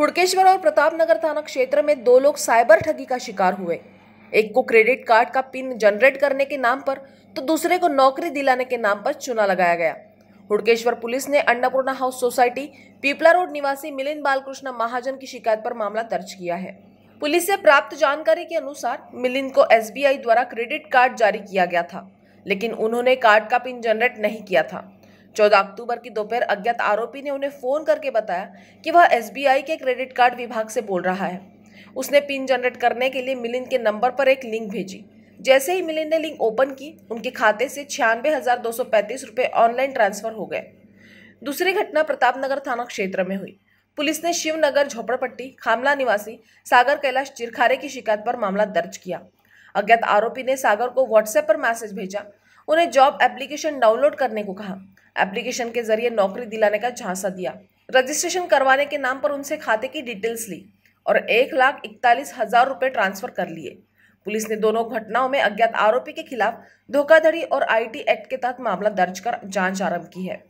हुड़केश्वर और प्रतापनगर थाना क्षेत्र में दो लोग साइबर ठगी का शिकार हुए एक को क्रेडिट कार्ड का पिन जनरेट करने के नाम पर तो दूसरे को नौकरी दिलाने के नाम पर चुना लगाया गया हुड़केश्वर पुलिस ने Annapurna house society Pipla road निवासी मिलिंद बालकृष्ण महाजन की शिकायत पर मामला दर्ज किया है पुलिस से प्राप्त जानकारी के अनुसार मिलिंद को एसबीआई द्वारा क्रेडिट कार्ड जारी किया गया था लेकिन उन्होंने कार्ड का पिन जनरेट नहीं किया था चौदह अक्टूबर की दोपहर अज्ञात आरोपी ने उन्हें फ़ोन करके बताया कि वह एस के क्रेडिट कार्ड विभाग से बोल रहा है उसने पिन जनरेट करने के लिए मिलिंद के नंबर पर एक लिंक भेजी जैसे ही मिलिंद ने लिंक ओपन की उनके खाते से छियानवे हज़ार दो सौ पैंतीस ऑनलाइन ट्रांसफ़र हो गए दूसरी घटना प्रतापनगर थाना क्षेत्र में हुई पुलिस ने शिवनगर झोपड़पट्टी खामला निवासी सागर कैलाश चिरखारे की शिकायत पर मामला दर्ज किया अज्ञात आरोपी ने सागर को व्हाट्सएप पर मैसेज भेजा उन्हें जॉब एप्लीकेशन डाउनलोड करने को कहा एप्लीकेशन के जरिए नौकरी दिलाने का झांसा दिया रजिस्ट्रेशन करवाने के नाम पर उनसे खाते की डिटेल्स ली और एक लाख इकतालीस हजार रुपये ट्रांसफर कर लिए पुलिस ने दोनों घटनाओं में अज्ञात आरोपी के खिलाफ धोखाधड़ी और आईटी एक्ट के तहत मामला दर्ज कर जांच आरंभ की है